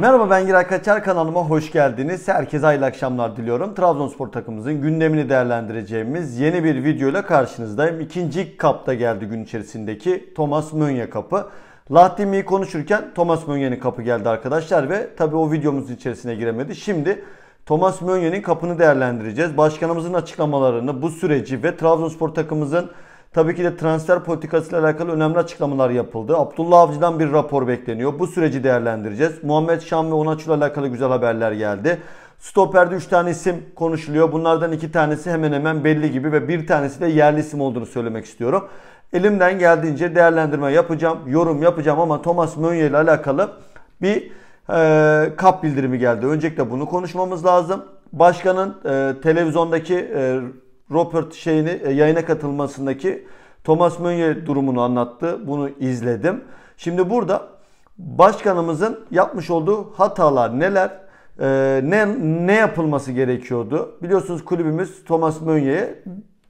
Merhaba ben Giray Kaçar kanalıma hoş geldiniz. Herkese hayırlı akşamlar diliyorum. Trabzonspor takımımızın gündemini değerlendireceğimiz yeni bir video ile karşınızdayım. İkinci kapta geldi gün içerisindeki Thomas Mönye kapı. Lahdimi'yi konuşurken Thomas Mönye'nin kapı geldi arkadaşlar ve tabi o videomuzun içerisine giremedi. Şimdi Thomas Mönye'nin kapını değerlendireceğiz. Başkanımızın açıklamalarını, bu süreci ve Trabzonspor takımımızın Tabii ki de transfer politikası ile alakalı önemli açıklamalar yapıldı. Abdullah Avcı'dan bir rapor bekleniyor. Bu süreci değerlendireceğiz. Muhammed Şam ve ile alakalı güzel haberler geldi. Stoper'de 3 tane isim konuşuluyor. Bunlardan 2 tanesi hemen hemen belli gibi ve bir tanesi de yerli isim olduğunu söylemek istiyorum. Elimden geldiğince değerlendirme yapacağım, yorum yapacağım ama Thomas Meunier ile alakalı bir e, kap bildirimi geldi. Öncelikle bunu konuşmamız lazım. Başkanın e, televizyondaki e, Robert şeyini e, yayına katılmasındaki Thomas Mönye durumunu anlattı. Bunu izledim. Şimdi burada başkanımızın yapmış olduğu hatalar neler? E, ne ne yapılması gerekiyordu? Biliyorsunuz kulübümüz Thomas Mönye'ye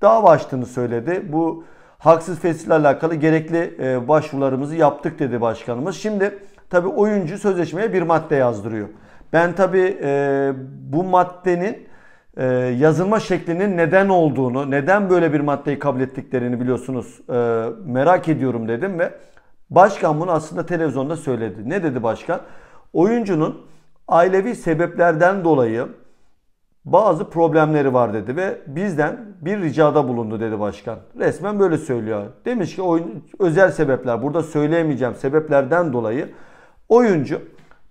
dava açtığını söyledi. Bu haksız fesille alakalı gerekli e, başvurularımızı yaptık dedi başkanımız. Şimdi tabii oyuncu sözleşmeye bir madde yazdırıyor. Ben tabii bu maddenin ee, yazılma şeklinin neden olduğunu, neden böyle bir maddeyi kabul ettiklerini biliyorsunuz ee, merak ediyorum dedim ve başkan bunu aslında televizyonda söyledi. Ne dedi başkan? Oyuncunun ailevi sebeplerden dolayı bazı problemleri var dedi ve bizden bir ricada bulundu dedi başkan. Resmen böyle söylüyor. Demiş ki oyun, özel sebepler burada söyleyemeyeceğim sebeplerden dolayı oyuncu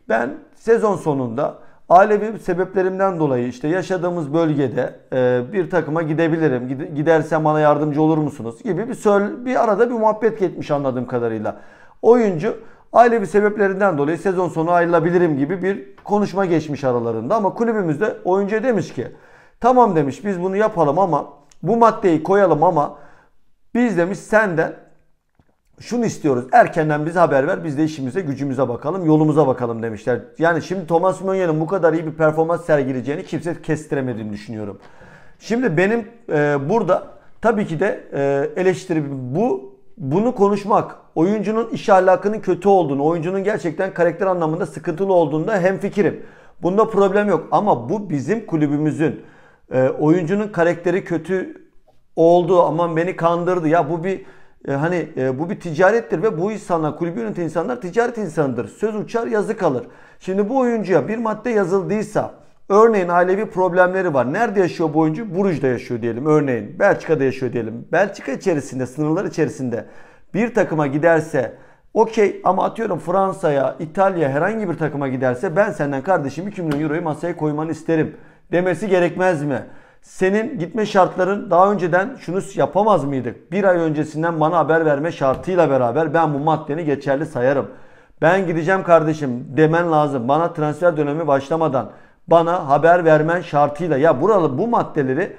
ben sezon sonunda ailevi sebeplerimden dolayı işte yaşadığımız bölgede e, bir takıma gidebilirim. Gidersem bana yardımcı olur musunuz gibi bir söyle, bir arada bir muhabbet geçmiş anladığım kadarıyla. Oyuncu ailevi sebeplerinden dolayı sezon sonu ayrılabilirim gibi bir konuşma geçmiş aralarında ama kulübümüzde oyuncu demiş ki tamam demiş biz bunu yapalım ama bu maddeyi koyalım ama biz demiş senden şunu istiyoruz. Erkenden bize haber ver. Biz de işimize, gücümüze bakalım, yolumuza bakalım demişler. Yani şimdi Thomas Mönye'nin bu kadar iyi bir performans sergileyeceğini kimse kestiremediğini düşünüyorum. Şimdi benim e, burada tabii ki de e, eleştiri bu bunu konuşmak, oyuncunun iş ahlakının kötü olduğunu, oyuncunun gerçekten karakter anlamında sıkıntılı olduğunda hem fikirim. Bunda problem yok ama bu bizim kulübümüzün e, oyuncunun karakteri kötü oldu aman beni kandırdı ya bu bir e, hani e, bu bir ticarettir ve bu insanlar, kulübü yöneten insanlar ticaret insanıdır. Söz uçar, yazı kalır. Şimdi bu oyuncuya bir madde yazıldıysa, örneğin ailevi problemleri var. Nerede yaşıyor bu oyuncu? Buruj'da yaşıyor diyelim örneğin. Belçika'da yaşıyor diyelim. Belçika içerisinde, sınırlar içerisinde bir takıma giderse Okey ama atıyorum Fransa'ya, İtalya herhangi bir takıma giderse ben senden kardeşim 2 milyon euroyu masaya koymanı isterim demesi gerekmez mi? Senin gitme şartların daha önceden şunu yapamaz mıydık? Bir ay öncesinden bana haber verme şartıyla beraber ben bu maddeni geçerli sayarım. Ben gideceğim kardeşim demen lazım. Bana transfer dönemi başlamadan bana haber vermen şartıyla. Ya buralı bu maddeleri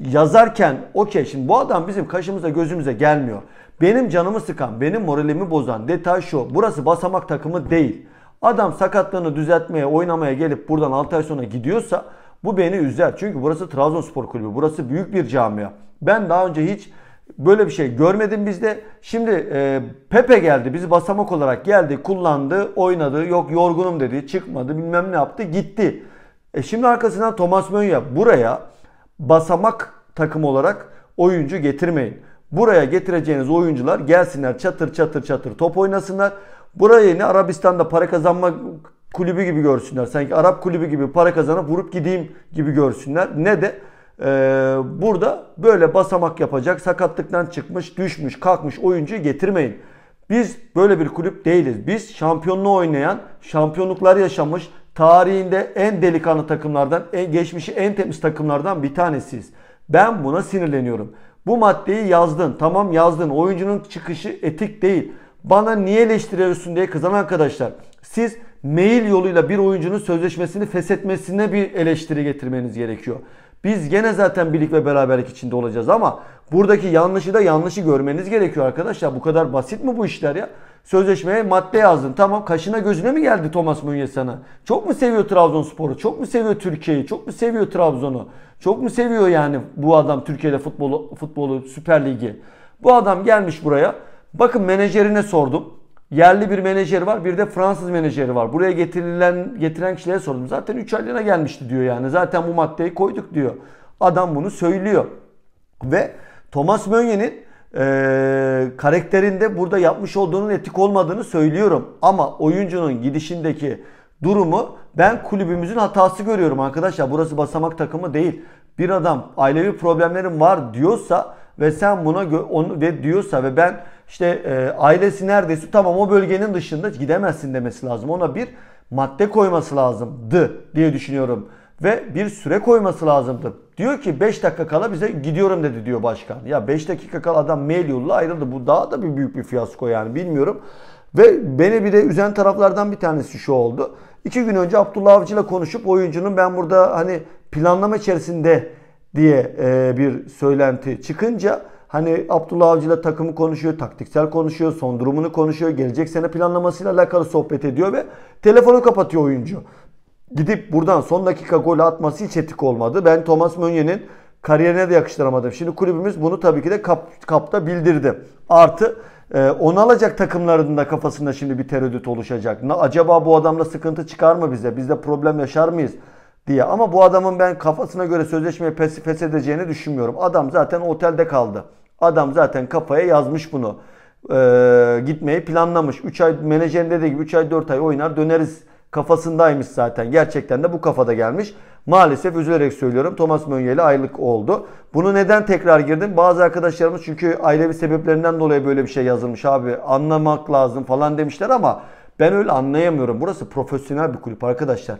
yazarken okey şimdi bu adam bizim kaşımıza gözümüze gelmiyor. Benim canımı sıkan, benim moralimi bozan detay şu. Burası basamak takımı değil. Adam sakatlığını düzeltmeye, oynamaya gelip buradan 6 ay sonra gidiyorsa bu beni üzer. Çünkü burası Trabzonspor Kulübü. Burası büyük bir camia. Ben daha önce hiç böyle bir şey görmedim bizde. Şimdi e, Pepe geldi. Bizi basamak olarak geldi. Kullandı. Oynadı. Yok yorgunum dedi. Çıkmadı. Bilmem ne yaptı. Gitti. E şimdi arkasından Thomas Mönya buraya basamak takım olarak oyuncu getirmeyin. Buraya getireceğiniz oyuncular gelsinler çatır çatır çatır top oynasınlar. Buraya ne? Arabistan'da para kazanma kulübü gibi görsünler. Sanki Arap kulübü gibi para kazanıp vurup gideyim gibi görsünler. Ne de e, burada böyle basamak yapacak, sakatlıktan çıkmış, düşmüş, kalkmış oyuncuyu getirmeyin. Biz böyle bir kulüp değiliz. Biz şampiyonluğu oynayan, şampiyonluklar yaşamış, tarihinde en delikanlı takımlardan, en, geçmişi en temiz takımlardan bir tanesiyiz. Ben buna sinirleniyorum. Bu maddeyi yazdın. Tamam yazdın. Oyuncunun çıkışı etik değil. Bana niye eleştiriyorsun diye kızan arkadaşlar. Siz mail yoluyla bir oyuncunun sözleşmesini feshetmesine bir eleştiri getirmeniz gerekiyor. Biz gene zaten birlik ve beraberlik içinde olacağız ama buradaki yanlışı da yanlışı görmeniz gerekiyor arkadaşlar. Bu kadar basit mi bu işler ya? Sözleşmeye madde yazdın. Tamam kaşına gözüne mi geldi Thomas Münye sana? Çok mu seviyor Trabzonspor'u? Çok mu seviyor Türkiye'yi? Çok mu seviyor Trabzon'u? Çok mu seviyor yani bu adam Türkiye'de futbolu, futbolu Süper Ligi? Bu adam gelmiş buraya. Bakın menajerine sordum yerli bir menajeri var. Bir de Fransız menajeri var. Buraya getirilen getiren kişilere sordum. Zaten 3 aylığına gelmişti diyor yani. Zaten bu maddeyi koyduk diyor. Adam bunu söylüyor. Ve Thomas Mönye'nin e, karakterinde burada yapmış olduğunun etik olmadığını söylüyorum. Ama oyuncunun gidişindeki durumu ben kulübümüzün hatası görüyorum arkadaşlar. Burası basamak takımı değil. Bir adam ailevi problemlerim var diyorsa ve sen buna onu ve diyorsa ve ben işte e, ailesi neredeyse tamam o bölgenin dışında gidemezsin demesi lazım. Ona bir madde koyması lazımdı diye düşünüyorum. Ve bir süre koyması lazımdı. Diyor ki 5 dakika kala bize gidiyorum dedi diyor başkan. Ya 5 dakika kala adam mail yolla ayrıldı. Bu daha da bir büyük bir fiyasko yani bilmiyorum. Ve beni bir de üzen taraflardan bir tanesi şu oldu. İki gün önce Abdullah Avcı ile konuşup oyuncunun ben burada hani planlama içerisinde diye e, bir söylenti çıkınca Hani Abdullah Avcı ile takımı konuşuyor, taktiksel konuşuyor, son durumunu konuşuyor, gelecek sene planlamasıyla alakalı sohbet ediyor ve telefonu kapatıyor oyuncu. Gidip buradan son dakika gol atması hiç etik olmadı. Ben Thomas Mönye'nin kariyerine de yakıştıramadım. Şimdi kulübümüz bunu tabii ki de kap, kapta bildirdi. Artı e, onu alacak takımların da kafasında şimdi bir tereddüt oluşacak. Na, acaba bu adamla sıkıntı çıkar mı bize? Bizde problem yaşar mıyız? diye. Ama bu adamın ben kafasına göre sözleşmeyi pes, pes edeceğini düşünmüyorum. Adam zaten otelde kaldı. Adam zaten kafaya yazmış bunu. Ee, gitmeyi planlamış. 3 ay menajerin dediği gibi 3 ay 4 ay oynar döneriz kafasındaymış zaten. Gerçekten de bu kafada gelmiş. Maalesef üzülerek söylüyorum Thomas Mönye ile aylık oldu. Bunu neden tekrar girdim? Bazı arkadaşlarımız çünkü ailevi sebeplerinden dolayı böyle bir şey yazılmış abi anlamak lazım falan demişler ama ben öyle anlayamıyorum. Burası profesyonel bir kulüp arkadaşlar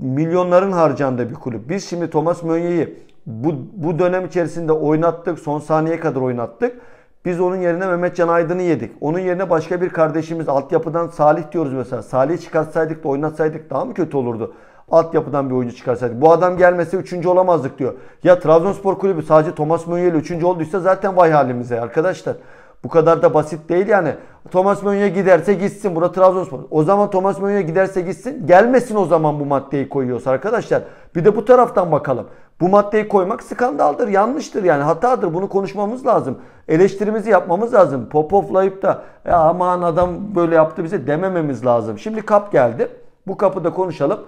milyonların harcandığı bir kulüp. Biz şimdi Thomas Mönye'yi bu, bu dönem içerisinde oynattık. Son saniye kadar oynattık. Biz onun yerine Mehmet Can Aydın'ı yedik. Onun yerine başka bir kardeşimiz altyapıdan Salih diyoruz mesela. Salih çıkartsaydık da oynatsaydık daha mı kötü olurdu? Altyapıdan bir oyuncu çıkarsaydık. Bu adam gelmese üçüncü olamazdık diyor. Ya Trabzonspor kulübü sadece Thomas Mönye ile üçüncü olduysa zaten vay halimize arkadaşlar. Bu kadar da basit değil yani. Thomas Mönye giderse gitsin. Burada Trabzonspor. O zaman Thomas Mönye giderse gitsin. Gelmesin o zaman bu maddeyi koyuyoruz arkadaşlar. Bir de bu taraftan bakalım. Bu maddeyi koymak skandaldır, yanlıştır yani hatadır. Bunu konuşmamız lazım. Eleştirimizi yapmamız lazım. Popoflayıp da ya e, aman adam böyle yaptı bize demememiz lazım. Şimdi kap geldi. Bu kapıda konuşalım.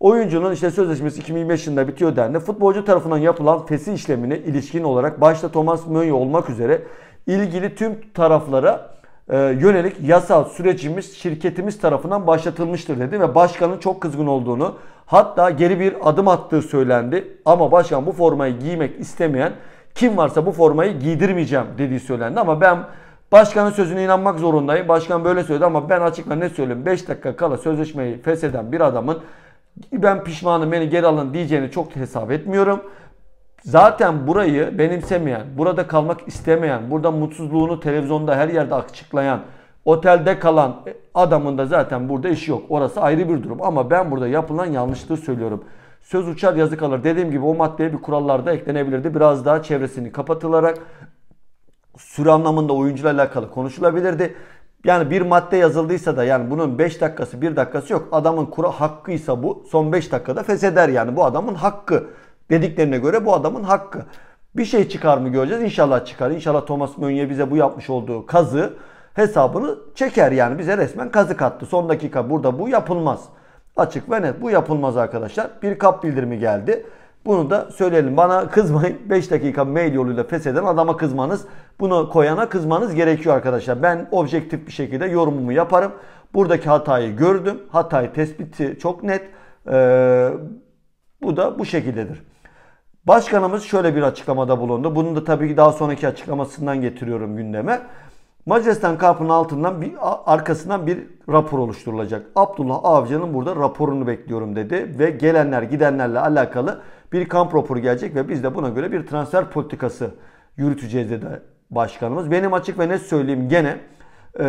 Oyuncunun işte sözleşmesi 2025 yılında bitiyor dendi. Futbolcu tarafından yapılan fesi işlemine ilişkin olarak başta Thomas Mönye olmak üzere ilgili tüm taraflara e, yönelik yasal sürecimiz şirketimiz tarafından başlatılmıştır dedi ve başkanın çok kızgın olduğunu hatta geri bir adım attığı söylendi ama başkan bu formayı giymek istemeyen kim varsa bu formayı giydirmeyeceğim dediği söylendi ama ben başkanın sözüne inanmak zorundayım. Başkan böyle söyledi ama ben açıkla ne söyleyeyim 5 dakika kala sözleşmeyi fesheden bir adamın ben pişmanım beni geri alın diyeceğini çok hesap etmiyorum zaten burayı benimsemeyen, burada kalmak istemeyen, burada mutsuzluğunu televizyonda her yerde açıklayan, otelde kalan adamın da zaten burada işi yok. Orası ayrı bir durum ama ben burada yapılan yanlışlığı söylüyorum. Söz uçar yazı kalır. Dediğim gibi o maddeye bir kurallarda eklenebilirdi. Biraz daha çevresini kapatılarak süre anlamında oyuncuyla alakalı konuşulabilirdi. Yani bir madde yazıldıysa da yani bunun 5 dakikası 1 dakikası yok. Adamın kura hakkıysa bu son 5 dakikada fesheder yani bu adamın hakkı. Dediklerine göre bu adamın hakkı. Bir şey çıkar mı göreceğiz. İnşallah çıkar. İnşallah Thomas Mönye bize bu yapmış olduğu kazı hesabını çeker. Yani bize resmen kazı kattı. Son dakika burada bu yapılmaz. Açık ve net bu yapılmaz arkadaşlar. Bir kap bildirimi geldi. Bunu da söyleyelim. Bana kızmayın. 5 dakika mail yoluyla fesheden adama kızmanız, bunu koyana kızmanız gerekiyor arkadaşlar. Ben objektif bir şekilde yorumumu yaparım. Buradaki hatayı gördüm. Hatayı tespiti çok net. Ee, bu da bu şekildedir. Başkanımız şöyle bir açıklamada bulundu. Bunu da tabii ki daha sonraki açıklamasından getiriyorum gündeme. Macaristan kampının altından bir arkasından bir rapor oluşturulacak. Abdullah Avcı'nın burada raporunu bekliyorum dedi ve gelenler gidenlerle alakalı bir kamp raporu gelecek ve biz de buna göre bir transfer politikası yürüteceğiz dedi başkanımız. Benim açık ve net söyleyeyim gene e,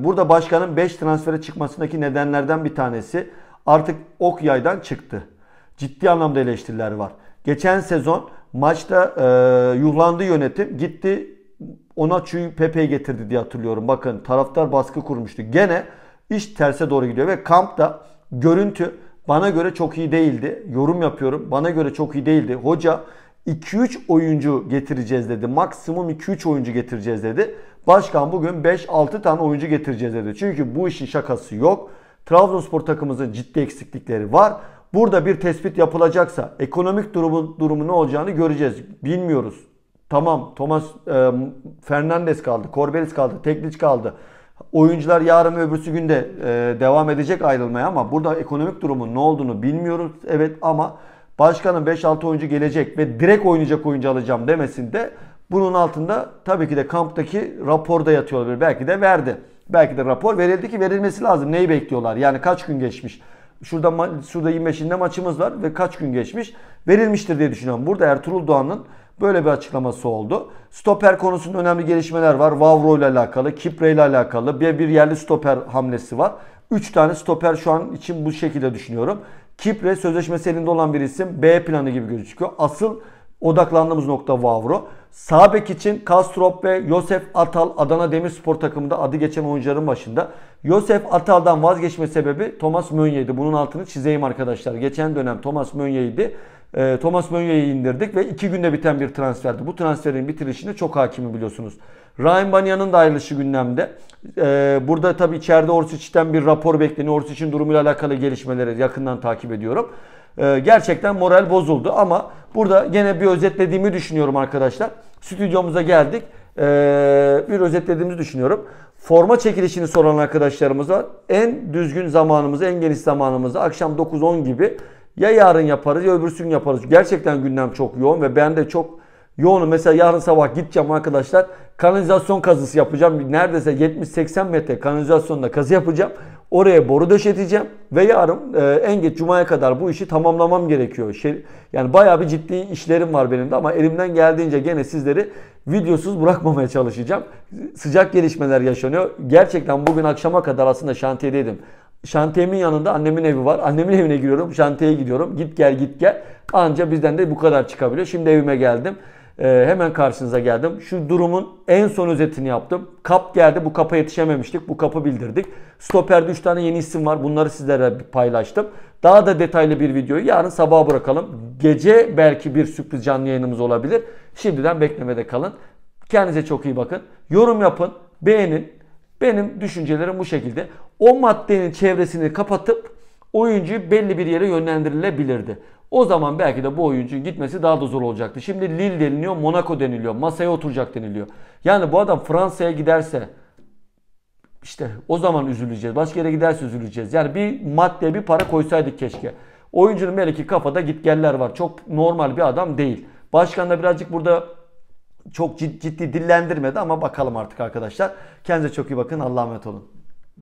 burada başkanın 5 transfere çıkmasındaki nedenlerden bir tanesi artık ok yaydan çıktı. Ciddi anlamda eleştiriler var. Geçen sezon maçta e, yuhlandı yönetim. Gitti ona Çuy Pepe'yi getirdi diye hatırlıyorum. Bakın taraftar baskı kurmuştu. Gene iş terse doğru gidiyor ve kampta görüntü bana göre çok iyi değildi. Yorum yapıyorum. Bana göre çok iyi değildi. Hoca 2-3 oyuncu getireceğiz dedi. Maksimum 2-3 oyuncu getireceğiz dedi. Başkan bugün 5-6 tane oyuncu getireceğiz dedi. Çünkü bu işin şakası yok. Trabzonspor takımımızın ciddi eksiklikleri var burada bir tespit yapılacaksa ekonomik durumun durumu ne olacağını göreceğiz. Bilmiyoruz. Tamam Thomas e, Fernandes kaldı, Corbelis kaldı, Tekliç kaldı. Oyuncular yarın ve öbürsü günde e, devam edecek ayrılmaya ama burada ekonomik durumun ne olduğunu bilmiyoruz. Evet ama başkanın 5-6 oyuncu gelecek ve direkt oynayacak oyuncu alacağım demesinde bunun altında tabii ki de kamptaki raporda yatıyor olabilir. Belki de verdi. Belki de rapor verildi ki verilmesi lazım. Neyi bekliyorlar? Yani kaç gün geçmiş? Şurada şurada 25'inde maçımız var ve kaç gün geçmiş verilmiştir diye düşünüyorum. Burada Ertuğrul Doğan'ın böyle bir açıklaması oldu. Stoper konusunda önemli gelişmeler var. Vavro ile alakalı, Kipre ile alakalı bir, bir yerli stoper hamlesi var. 3 tane stoper şu an için bu şekilde düşünüyorum. Kipre sözleşmesi elinde olan bir isim B planı gibi gözüküyor. Asıl odaklandığımız nokta Vavro. Sabek için Kastrop ve Yosef Atal Adana Demirspor takımında adı geçen oyuncuların başında. Yosef Atal'dan vazgeçme sebebi Thomas Mönye'ydi. Bunun altını çizeyim arkadaşlar. Geçen dönem Thomas Mönye'ydi. E, Thomas Mönye'yi indirdik ve iki günde biten bir transferdi. Bu transferin bitirişine çok hakimi biliyorsunuz. Ryan Banya'nın da ayrılışı gündemde. E, burada tabii içeride Orsic'ten bir rapor bekleniyor. Orsic'in durumuyla alakalı gelişmeleri yakından takip ediyorum. Ee, gerçekten moral bozuldu ama burada gene bir özetlediğimi düşünüyorum arkadaşlar. Stüdyomuza geldik. Ee, bir özetlediğimizi düşünüyorum. Forma çekilişini soran arkadaşlarımız var. En düzgün zamanımızı, en geniş zamanımızı akşam 9-10 gibi ya yarın yaparız ya öbürsü gün yaparız. Gerçekten gündem çok yoğun ve ben de çok yoğunum. Mesela yarın sabah gideceğim arkadaşlar. Kanalizasyon kazısı yapacağım. Neredeyse 70-80 metre kanalizasyonda kazı yapacağım. Oraya boru döşeteceğim ve yarın e, en geç cumaya kadar bu işi tamamlamam gerekiyor. Şey, yani bayağı bir ciddi işlerim var benim de ama elimden geldiğince gene sizleri videosuz bırakmamaya çalışacağım. Sıcak gelişmeler yaşanıyor. Gerçekten bugün akşama kadar aslında şantiyedeydim. Şantiyemin yanında annemin evi var. Annemin evine giriyorum, şantiyeye gidiyorum. Git gel git gel. Anca bizden de bu kadar çıkabiliyor. Şimdi evime geldim e, hemen karşınıza geldim. Şu durumun en son özetini yaptım. Kap geldi. Bu kapa yetişememiştik. Bu kapı bildirdik. Stoperde 3 tane yeni isim var. Bunları sizlere paylaştım. Daha da detaylı bir videoyu yarın sabaha bırakalım. Gece belki bir sürpriz canlı yayınımız olabilir. Şimdiden beklemede kalın. Kendinize çok iyi bakın. Yorum yapın. Beğenin. Benim düşüncelerim bu şekilde. O maddenin çevresini kapatıp oyuncu belli bir yere yönlendirilebilirdi. O zaman belki de bu oyuncunun gitmesi daha da zor olacaktı. Şimdi Lille deniliyor, Monaco deniliyor, masaya oturacak deniliyor. Yani bu adam Fransa'ya giderse işte o zaman üzüleceğiz. Başka yere giderse üzüleceğiz. Yani bir madde bir para koysaydık keşke. Oyuncunun belki kafada gitgeller var. Çok normal bir adam değil. Başkan da birazcık burada çok ciddi, dillendirmedi ama bakalım artık arkadaşlar. Kendinize çok iyi bakın. Allah'a emanet olun.